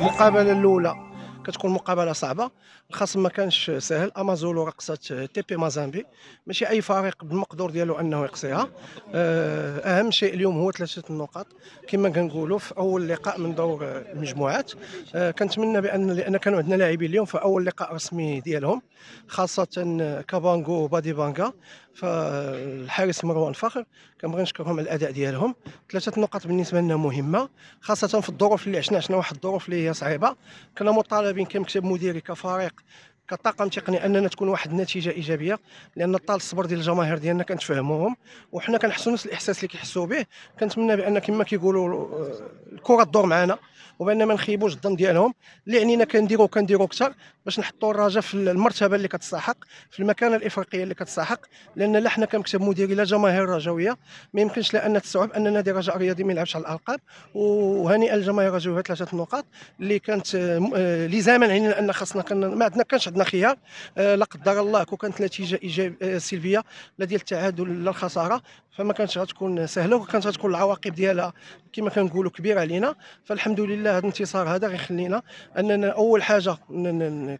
المقابله الاولى كتكون مقابله صعبه الخصم ما كانش سهل امازولو رقصت تي بي مازامبي ماشي اي فريق بالمقدور ديالو انه يقصيها آه، اهم شيء اليوم هو ثلاثه النقاط كما كنقولوا في اول لقاء من دور المجموعات آه، كنتمنى بان لان كانوا عندنا لاعبين اليوم في اول لقاء رسمي ديالهم خاصه كابانغو وبادي بانغا فالحارس مروان فخر كنبغي نشكرهم على الاداء ديالهم ثلاثه نقط بالنسبه لنا مهمه خاصه في الظروف اللي عشنا عشنا واحد الظروف اللي هي صعيبه كنا مطالبين كمكتب مديري كفريق كطاقم تقني اننا تكون واحد النتيجه ايجابيه لان طال الصبر ديال الجماهير ديالنا كنتفهموهم وحنا كنحسوا نفس الاحساس اللي كيحسوا به كنتمنى بان كما كيقولوا آه، الكره تدور معنا وبان ما نخيبوش الظن ديالهم اللي عنينا كنديرو كنديرو اكثر باش نحطوا الرجاء في المرتبه اللي كتستحق في المكانه الافريقيه اللي كتستحق لان لا حنا كمكتب مديري لا جماهير رجويه ما يمكنش لان تستوعب ان نادي الرجاء الرياضي ما يلعبش على الالقاب وهنيئا للجماهير الرجويه ثلاثه نقاط اللي كانت آه، لزاما عنينا ان خاصنا ما عندنا كانش عندنا خيار آه، لا قدر الله كون كانت نتيجه آه، سلبيه لا ديال التعادل لا الخساره فما كانتش غتكون سهله وكانت غتكون العواقب ديالها كما كنقولوا كبيره علينا فالحمد لله الا هذا الانتصار هذا غيخلينا اننا اول حاجه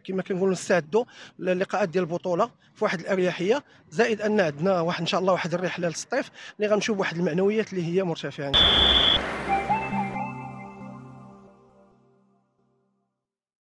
كما كنقولوا نستعدوا للقاءات ديال البطوله في واحد الاريحيه زائد ان عندنا واحد ان شاء الله واحد الرحله للصيف اللي غنمشيو بواحد المعنويات اللي هي مرتفعه